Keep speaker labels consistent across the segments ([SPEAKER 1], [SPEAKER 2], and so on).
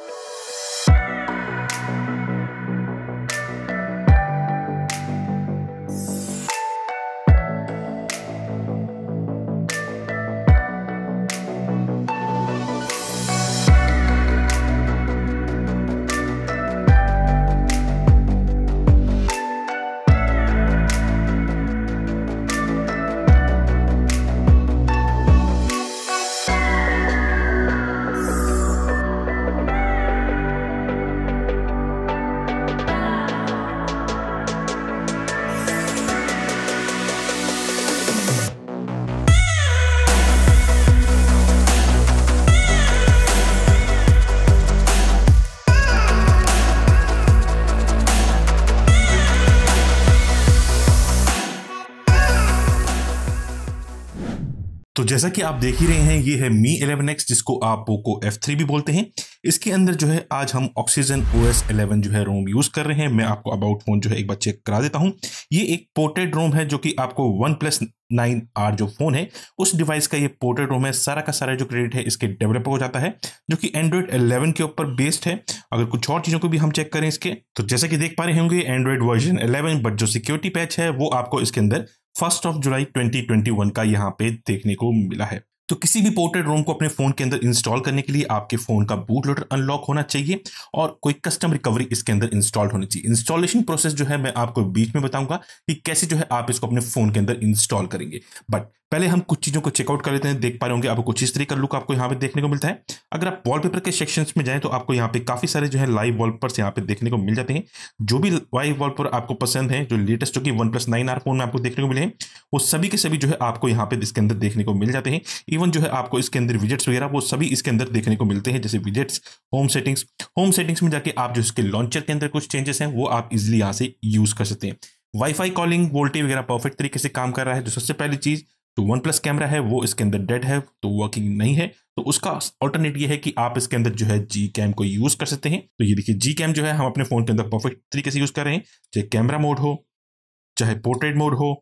[SPEAKER 1] you जैसा कि आप देख ही रहे हैं ये है मी 11x जिसको आप पोको F3 भी बोलते हैं इसके अंदर जो है आज हम ऑक्सीजन OS 11 जो है रोम यूज़ कर रहे हैं मैं आपको अबाउट फोन जो है एक बार चेक करा देता हूं ये एक पोर्टेड रोम है जो कि आपको वन प्लस नाइन आर जो फोन है उस डिवाइस का ये पोर्टेड रोम है सारा का सारा जो क्रेडिट है इसके डेवलपर को जाता है जो कि एंड्रॉयड एलेवन के ऊपर बेस्ड है अगर कुछ और चीज़ों को भी हम चेक करें इसके तो जैसा कि देख पा रहे होंगे एंड्रॉयड वर्जन 11 बट जो सिक्योरिटी पैच है वो आपको इसके अंदर फर्स्ट ऑफ जुलाई 2021 का यहाँ पे देखने को मिला है तो किसी भी पोर्टेड रोम को अपने फोन के अंदर इंस्टॉल करने के लिए आपके फोन का बूट लोडर अनलॉक होना चाहिए और कोई कस्टम रिकवरी इसके अंदर इंस्टॉल होनी चाहिए इंस्टॉलेशन प्रोसेस जो है मैं आपको बीच में बताऊंगा कि कैसे जो है आप इसको अपने फोन के अंदर इंस्टॉल करेंगे बट पहले हम कुछ चीज़ों को चेकआउट कर लेते हैं देख पा रहे होंगे आपको कुछ इस तरीके का लुक आपको यहाँ पे देखने को मिलता है अगर आप वॉलपेपर के सेक्शंस में जाएं तो आपको यहाँ पे काफ़ी सारे जो है लाइव वॉलपर्स यहाँ पे देखने को मिल जाते हैं जो भी लाइव वॉलपर आपको पसंद है जो लेटेस्ट जो कि OnePlus nine R phone में आपको देखने को मिले हैं वो सभी के सभी जो है आपको यहाँ पे इसके अंदर देखने को मिल जाते हैं इवन जो है आपको इसके अंदर विजेट्स वगैरह वो सभी इसके अंदर देखने को मिलते हैं जैसे widgets home settings home settings में जाकर आप जो इसके लॉन्चर के अंदर कुछ चेंजेस हैं वो आप इजिली यहाँ से यूज़ कर सकते हैं वाईफाई कॉलिंग वोल्टेज वगैरह परफेक्ट तरीके से काम कर रहा है जो तो सबसे पहली चीज़ तो वन प्लस कैमरा है वो इसके अंदर डेड है तो वर्किंग नहीं है तो उसका ऑल्टरनेट ये है कि आप इसके अंदर जो है जी कैम को यूज कर सकते हैं तो ये देखिए जी कैम जो है हम अपने फोन के अंदर परफेक्ट तरीके से यूज कर रहे हैं चाहे कैमरा मोड हो चाहे पोर्ट्रेट मोड हो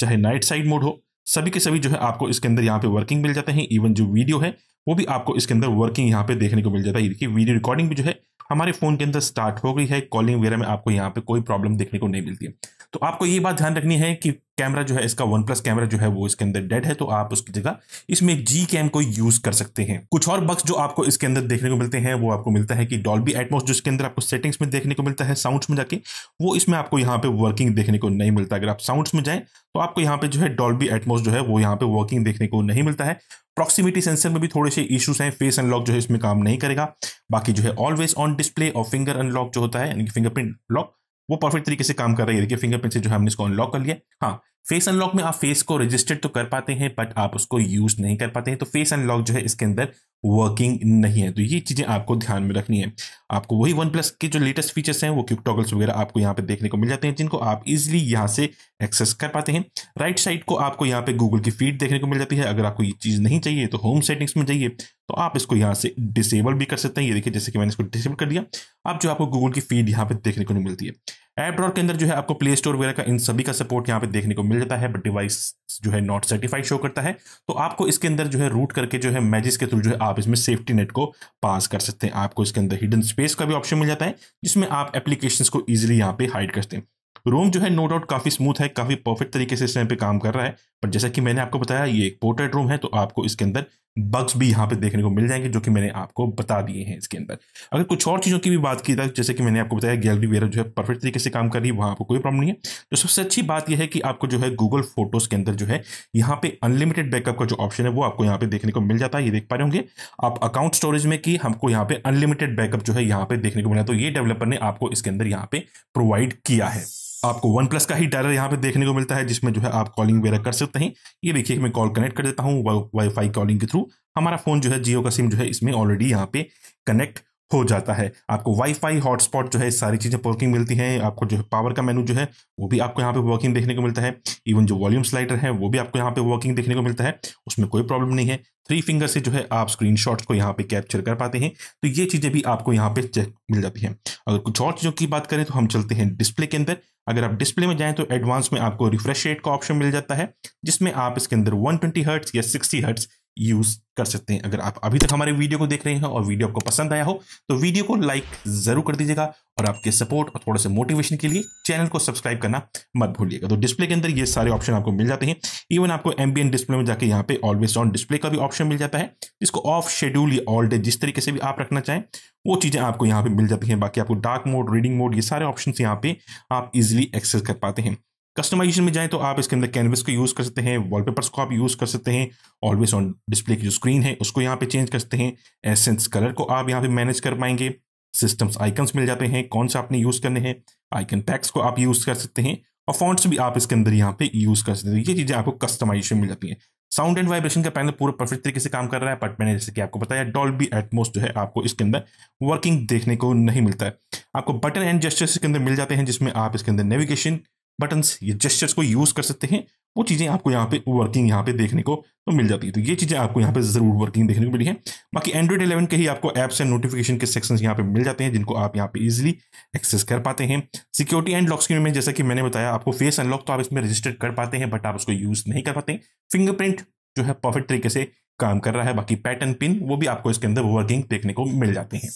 [SPEAKER 1] चाहे नाइट साइड मोड हो सभी के सभी जो है आपको इसके अंदर यहाँ पे वर्किंग मिल जाते हैं इवन जो वीडियो है वो भी आपको इसके अंदर वर्किंग यहाँ पे देखने को मिल जाता है ये देखिए वीडियो रिकॉर्डिंग भी जो है हमारे फ़ोन के अंदर स्टार्ट हो गई है कॉलिंग वगैरह में आपको यहाँ पे कोई प्रॉब्लम देखने को नहीं मिलती है तो आपको ये बात ध्यान रखनी है कि कैमरा जो है इसका वन प्लस कैमरा जो है वो इसके अंदर डेड है तो आप उसकी जगह इसमें जी कैम को यूज़ कर सकते हैं कुछ और बक्स जो आपको इसके अंदर देखने को मिलते हैं वो आपको मिलता है कि डॉल्बी एटमोस जो इसके अंदर आपको सेटिंग्स में देखने को मिलता है साउंड्स में जाके वो इसमें आपको यहाँ पे वर्किंग देखने को नहीं मिलता अगर आप साउंड्स में जाएं तो आपको यहाँ पे जो है डॉल्बी एटमोस जो है वो यहाँ पे वर्किंग देखने को नहीं मिलता है प्रॉक्सिमिटी सेंसर में भी थोड़े से इश्यूज हैं फेस अनलॉक जो है इसमें काम नहीं करेगा बाकी जो है ऑलवेज ऑन डिस्प्ले और फिंगर अनलॉक जो होता है यानी कि फिंगरप्रिंट लॉक वो परफेक्ट तरीके से काम कर रही है देखिए फिंगरप्रिंट से जो है हमने इसको अनलॉक कर लिया हाँ फेस अनलॉक में आप फेस को रजिस्टर्ड तो कर पाते हैं बट आप उसको यूज नहीं कर पाते हैं तो फेस अनलॉक जो है इसके अंदर वर्किंग नहीं है तो ये चीज़ें आपको ध्यान में रखनी है आपको वही वन प्लस के जो लेटेस्ट फीचर्स हैं वो क्यूक टॉगल्स वगैरह आपको यहाँ पे देखने को मिल जाते हैं जिनको आप इजिली यहाँ से एक्सेस कर पाते हैं राइट साइड को आपको यहाँ पे गूगल की फीड देखने को मिल जाती है अगर आपको ये चीज़ नहीं चाहिए तो होम सेटिंग्स में जाइए तो आप इसको यहाँ से डिसेबल भी कर सकते हैं ये देखिए जैसे कि मैंने इसको डिसेबल कर दिया अब जो आपको गूगल की फीड यहाँ पे देखने को नहीं मिलती है ऐप ड्रॉर के अंदर जो है आपको प्ले स्टोर वगैरह का इन सभी का सपोर्ट यहाँ पे देखने को मिल जाता है बट डिवाइस जो है नॉट सर्टिफाइड शो करता है तो आपको इसके अंदर जो है रूट करके जो है मैजिस के थ्रू जो है आप इसमें सेफ्टी नेट को पास कर सकते हैं आपको इसके अंदर हिडन स्पेस का भी ऑप्शन मिल जाता है जिसमें आप एप्लीकेशन को ईजिली यहाँ पे हाइड करते हैं रोम जो है नो डाउट काफी स्मूथ है काफी परफेक्ट तरीके से इस टाइम पे काम कर रहा है पर जैसा कि मैंने आपको बताया ये एक पोर्ट्रेट रूम है तो आपको इसके अंदर बग्स भी यहाँ पे देखने को मिल जाएंगे जो कि मैंने आपको बता दिए हैं इसके अंदर अगर कुछ और चीज़ों की भी बात की जाए जैसे कि मैंने आपको बताया गैलरी वगैरह जो है परफेक्ट तरीके से काम कर रही है वहाँ आपको कोई प्रॉब्लम नहीं है तो सबसे अच्छी बात यह है कि आपको जो है गूगल फोटोज के अंदर जो है यहाँ पे अनलिमिटेड बैकअप का जो ऑप्शन है वो आपको यहाँ पे देखने को मिल जाता है ये देख पा रहे होंगे आप अकाउंट स्टोरेज में कि हमको यहाँ पे अनलिमिटेड बैकअप जो है यहाँ पे देखने को मिला तो ये डेवलपर ने आपको इसके अंदर यहाँ पे प्रोवाइड किया है आपको वन प्लस का ही डायलर यहाँ पे देखने को मिलता है जिसमें जो है आप कॉलिंग वगैरह कर सकते हैं ये देखिए मैं कॉल कनेक्ट कर देता हूँ वाईफाई कॉलिंग के थ्रू हमारा फोन जो है जियो का सिम जो है इसमें ऑलरेडी यहाँ पे कनेक्ट हो जाता है आपको वाईफाई हॉटस्पॉट जो है सारी चीज़ें वर्किंग मिलती हैं आपको जो है पावर का मेनू जो है वो भी आपको यहाँ पे वर्किंग देखने को मिलता है इवन जो वॉल्यूम स्लाइडर है वो भी आपको यहाँ पे वर्किंग देखने को मिलता है उसमें कोई प्रॉब्लम नहीं है थ्री फिंगर से जो है आप स्क्रीन को यहाँ पे कैप्चर कर पाते हैं तो ये चीज़ें भी आपको यहाँ पे चेक मिल जाती हैं अगर कुछ और चीज़ों की बात करें तो हम चलते हैं डिस्प्ले के अंदर अगर आप डिस्प्ले में जाएं तो एडवांस में आपको रिफ्रेश रेट का ऑप्शन मिल जाता है जिसमें आप इसके अंदर 120 हर्ट्स या 60 हर्ट्स यूज कर सकते हैं अगर आप अभी तक हमारे वीडियो को देख रहे हैं और वीडियो आपको पसंद आया हो तो वीडियो को लाइक जरूर कर दीजिएगा और आपके सपोर्ट और थोड़े से मोटिवेशन के लिए चैनल को सब्सक्राइब करना मत भूलिएगा तो डिस्प्ले के अंदर ये सारे ऑप्शन आपको मिल जाते हैं इवन आपको एम्बियन डिस्प्ले में जाकर यहाँ पे ऑलवेज ऑन डिस्प्ले का भी ऑप्शन मिल जाता है इसको ऑफ शेड्यूल या ऑल डे जिस तरीके से भी आप रखना चाहें वो चीज़ें आपको यहाँ पे मिल जाती हैं बाकी आपको डार्क मोड रीडिंग मोड ये सारे ऑप्शन यहाँ पे आप इजिली एक्सेस कर पाते हैं कस्टमाइजेशन में जाएं तो आप इसके अंदर कैनवस को यूज़ कर सकते हैं वॉलपेपर्स को आप यूज़ कर सकते हैं ऑलवेज ऑन डिस्प्ले की जो स्क्रीन है उसको यहाँ पे चेंज कर सकते हैं एसेंस कलर को आप यहाँ पे मैनेज कर पाएंगे सिस्टम्स आइकन्स मिल जाते हैं कौन सा आपने यूज़ करने हैं आइकन टैक्स को आप यूज़ कर सकते हैं और फॉन्ट्स भी आप इसके अंदर यहाँ पे यूज़ कर सकते हैं ये चीज़ें आपको कस्टमाइजेशन मिल जाती हैं साउंड एंड वाइब्रेशन का पैनल पूरा परफेक्ट तरीके से काम कर रहा है बट मैंने जैसे कि आपको बताया डॉल बी एटमोस्ट जो है आपको इसके अंदर वर्किंग देखने को नहीं मिलता है आपको बटन एंड जेस्टर्स इसके अंदर मिल जाते हैं जिसमें आप इसके अंदर नेविगेशन बटन्स जेस्टर्स को यूज कर सकते हैं वो चीज़ें आपको यहाँ पे वर्किंग यहाँ पे देखने को तो मिल जाती है तो ये चीज़ें आपको यहाँ पे जरूर वर्किंग देखने को मिली है बाकी एंड्रॉइड 11 के ही आपको एप्स एंड नोटिफिकेशन के सेक्शन यहाँ पे मिल जाते हैं जिनको आप यहाँ पे इजीली एक्सेस कर पाते हैं सिक्योरिटी एंड लॉक स्क्रीन में जैसा कि मैंने बताया आपको फेस अनलॉक तो आप इसमें रजिस्टर कर पाते हैं बट आप उसको यूज नहीं कर पाते फिंगरप्रिंट जो है परफेक्ट तरीके से काम कर रहा है बाकी पैटर्न पिन वो भी आपको इसके अंदर वर्किंग देखने को मिल जाते हैं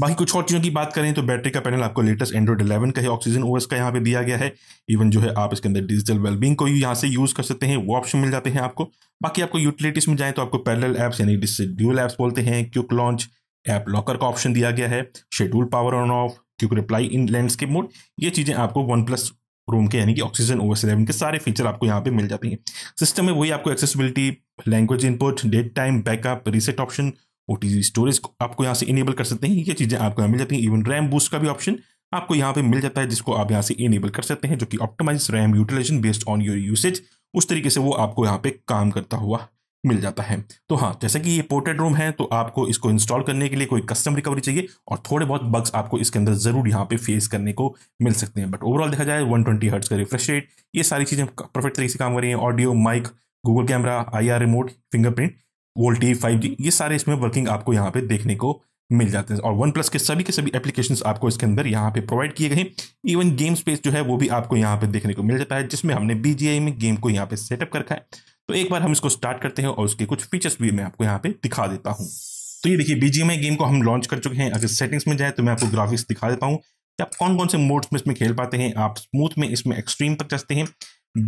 [SPEAKER 1] बाकी कुछ और चीज़ों की बात करें तो बैटरी का पैनल आपको लेटेस्ट एंड्रॉइड इलेवन का ही ऑक्सीजन ओएस का यहाँ पे दिया गया है इवन जो है आप इसके अंदर डिजिटल वेलबिंग को यहाँ से यूज़ कर सकते हैं वो ऑप्शन मिल जाते हैं आपको बाकी आपको यूटिलिटीज़ में जाएँ तो आपको पैरल ऐप्स यानी जिससे ड्यूल ऐप्स बोलते हैं क्यूक लॉन्च ऐप लॉकर का ऑप्शन दिया गया है schedule power on off quick reply in landscape mode ये चीज़ें आपको वन प्लस रूम के यानी कि ऑक्सीजन ओएस इलेवन के सारे फीचर आपको यहाँ पे मिल जाते हैं सिस्टम में वही आपको accessibility language input date time backup reset option ओ स्टोरेज आपको यहाँ से इनेबल कर सकते हैं ये चीज़ें आपको यहाँ मिल जाती हैं इवन रैम बूस्ट का भी ऑप्शन आपको यहाँ पे मिल जाता है जिसको आप यहाँ से इनेबल कर सकते हैं जो कि optimise RAM utilisation based on your usage उस तरीके से वो आपको यहाँ पे काम करता हुआ मिल जाता है तो हाँ जैसा कि ये पोर्टेड रोम है तो आपको इसको इंस्टॉल करने के लिए कोई कस्टम रिकवरी चाहिए और थोड़े बहुत बग्स आपको इसके अंदर जरूर यहाँ पे फेस करने को मिल सकते हैं बट ओवरऑल देखा जाए 120 ट्वेंटी हर्ट्स का रिफ्रेश रेट ये सारी चीज़ें परफेक्ट तरीके से काम कर रही हैं audio mic Google camera I remote fingerprint VoLTE five G ये सारे इसमें वर्किंग आपको यहाँ पे देखने को मिल जाते हैं और वन प्लस के सभी के सभी एप्लीकेशन आपको इसके अंदर यहाँ पे प्रोवाइड किए गए इवन गेम स्पेस जो है वो भी आपको यहाँ पे देखने को मिल जाता है जिसमें हमने आई में गेम को यहाँ पे सेटअप कर रखा है तो एक बार हम इसको स्टार्ट करते हैं और उसके कुछ फीचर्स भी मैं आपको यहाँ पे दिखा देता हूँ तो ये देखिए बीजीएमआई गेम को हम लॉन्च कर चुके हैं अगर सेटिंग्स में जाए तो मैं आपको ग्राफिक्स दिखा देता हूँ कि आप कौन कौन से मोड्स में इसमें खेल पाते हैं आप स्मूथ में इसमें एक्सट्रीम तक जाते हैं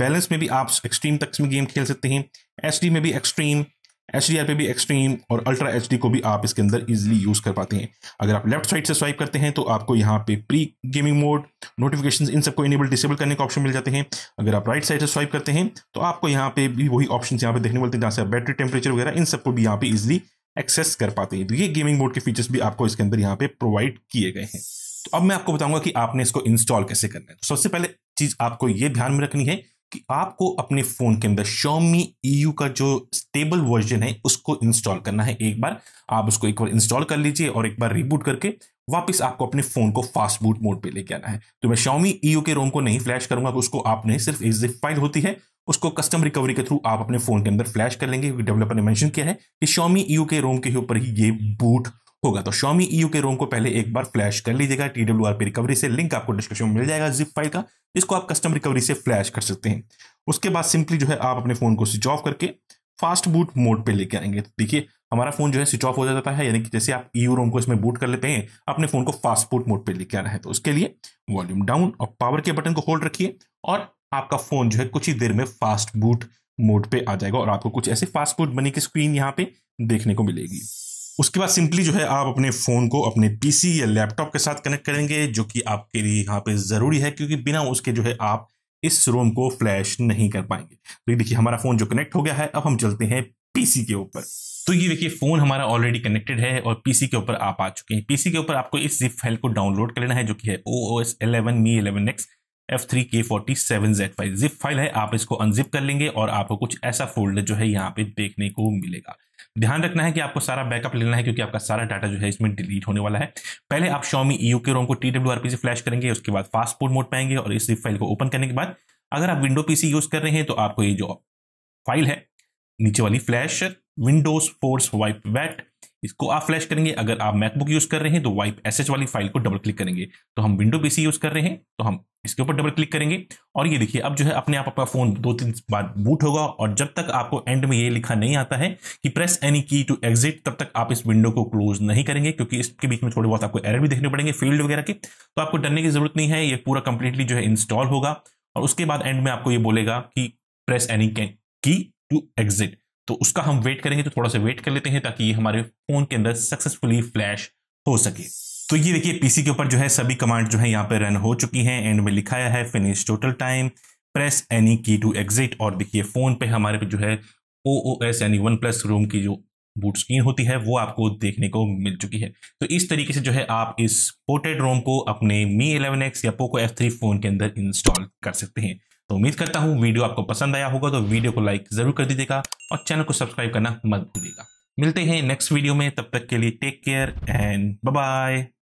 [SPEAKER 1] बैलेंस में भी आप एक्सट्रीम तक इसमें गेम खेल सकते हैं एस में भी एक्सट्रीम एच डी पे भी एक्सट्रीम और अल्ट्रा एच को भी आप इसके अंदर इजिली यूज कर पाते हैं अगर आप लेफ्ट साइड से स्वाइप करते हैं तो आपको यहाँ पे प्री गेमिंग मोड नोटिफिकेशन इन सबको इनेबल डिसेबल करने का ऑप्शन मिल जाते हैं अगर आप राइट साइड से स्वाइप करते हैं तो आपको यहाँ पे भी वही ऑप्शन यहाँ पे देखने मिलते हैं जहाँ से आप बैटरी टेम्परेचर वगैरह इन सबको भी यहाँ पे इजिली एक्सेस कर पाते हैं तो ये गेमिंग मोड के फीचर्स भी आपको इसके अंदर यहाँ पे प्रोवाइड किए गए हैं तो अब मैं आपको बताऊंगा कि आपने इसको इंस्टॉल कैसे करना है तो सबसे पहले चीज आपको ये ध्यान में रखनी है कि आपको अपने फ़ोन के अंदर शॉमी यू e का जो स्टेबल वर्जन है उसको इंस्टॉल करना है एक बार आप उसको एक बार इंस्टॉल कर लीजिए और एक बार रिबूट करके वापस आपको अपने फ़ोन को फास्ट बूट मोड पे लेके आना है तो मैं शॉमी ई e के रोम को नहीं फ्लैश करूंगा उसको आपने सिर्फ एक जिप फाइल होती है उसको कस्टम रिकवरी के थ्रू आप अपने फ़ोन के अंदर फ्लैश कर लेंगे डेवलपर ने मैंशन किया है कि शॉमी ई e के रोम के ऊपर ही ये बूट होगा तो शॉमी ईयू e के रोम को पहले एक बार फ्लैश कर लीजिएगा T W R P recovery से लिंक आपको डिस्क्रिप्शन में मिल जाएगा जिप फाइल का इसको आप कस्टम रिकवरी से फ्लैश कर सकते हैं उसके बाद सिंपली जो है आप अपने फोन को स्विच ऑफ करके फास्ट बूट मोड पे लेके आएंगे तो देखिए हमारा फोन जो है स्विच ऑफ हो जाता है यानी कि जैसे आप ईयू e रोम को इसमें बूट कर लेते हैं अपने फोन को फास्ट बूट मोड पे लेके आना है तो उसके लिए वॉल्यूम डाउन और पावर के बटन को होल्ड रखिए और आपका फोन जो है कुछ ही देर में फास्ट बूट मोड पे आ जाएगा और आपको कुछ ऐसे फास्ट बूट बनी की स्क्रीन यहाँ पे देखने को मिलेगी उसके बाद सिंपली जो है आप अपने फ़ोन को अपने पीसी या लैपटॉप के साथ कनेक्ट करेंगे जो कि आपके लिए यहाँ पे ज़रूरी है क्योंकि बिना उसके जो है आप इस रोम को फ्लैश नहीं कर पाएंगे तो ये देखिए हमारा फ़ोन जो कनेक्ट हो गया है अब हम चलते हैं पीसी के ऊपर तो ये देखिए फ़ोन हमारा ऑलरेडी कनेक्टेड है और पीसी के ऊपर आप आ चुके हैं पीसी के ऊपर आपको इस जिप फाइल को डाउनलोड करना है जो कि है O O S eleven Mi eleven X F three K forty seven Z five zip file है आप इसको अनजिप कर लेंगे और आपको कुछ ऐसा फोल्डर जो है यहाँ पे देखने को मिलेगा ध्यान रखना है कि आपको सारा बैकअप लेना है क्योंकि आपका सारा डाटा जो है इसमें डिलीट होने वाला है पहले आप शॉमी ई के रोम को टी से फ्लैश करेंगे उसके बाद फास्ट फूड मोड पाएंगे और इस जिप फाइल को ओपन करने के बाद अगर आप विंडो पीसी यूज कर रहे हैं तो आपको ये जो फाइल है नीचे वाली फ्लैश विंडोज फोर्स वाइप वेट इसको आप फ्लैश करेंगे अगर आप मैकबुक यूज कर रहे हैं तो वाइप एस वाली फाइल को डबल क्लिक करेंगे तो हम विंडो पीसी यूज कर रहे हैं तो हम इसके ऊपर डबल क्लिक करेंगे और ये देखिए अब जो है अपने आप आपका फोन दो तीन बार बूट होगा और जब तक आपको एंड में ये लिखा नहीं आता है कि press any key to exit तब तक आप इस विंडो को क्लोज नहीं करेंगे क्योंकि इसके बीच में थोड़े बहुत आपको एरर भी देखने पड़ेंगे फील्ड वगैरह की तो आपको डरने की जरूरत नहीं है ये पूरा कंप्लीटली जो है इंस्टॉल होगा और उसके बाद एंड में आपको ये बोलेगा कि press any key to exit तो उसका हम वेट करेंगे तो थोड़ा सा वेट कर लेते हैं ताकि ये हमारे फोन के अंदर सक्सेसफुली फ्लैश हो सके तो ये देखिए पीसी के ऊपर जो है सभी कमांड जो है यहाँ पे रन हो चुकी हैं एंड में लिखाया है finish total time press any key to exit और देखिए फोन पे हमारे पे जो है ओ ओ एस यानी वन प्लस रूम की जो बूट स्क्रीन होती है वो आपको देखने को मिल चुकी है तो इस तरीके से जो है आप इस पोर्टेड रोम को अपने मी एक्स या पोको एफ थ्री फोन के अंदर इंस्टॉल कर सकते हैं तो उम्मीद करता हूँ वीडियो आपको पसंद आया होगा तो वीडियो को लाइक जरूर कर दीजिएगा और चैनल को सब्सक्राइब करना मत भूलिएगा मिलते हैं नेक्स्ट वीडियो में तब तक के लिए टेक केयर एंड बाय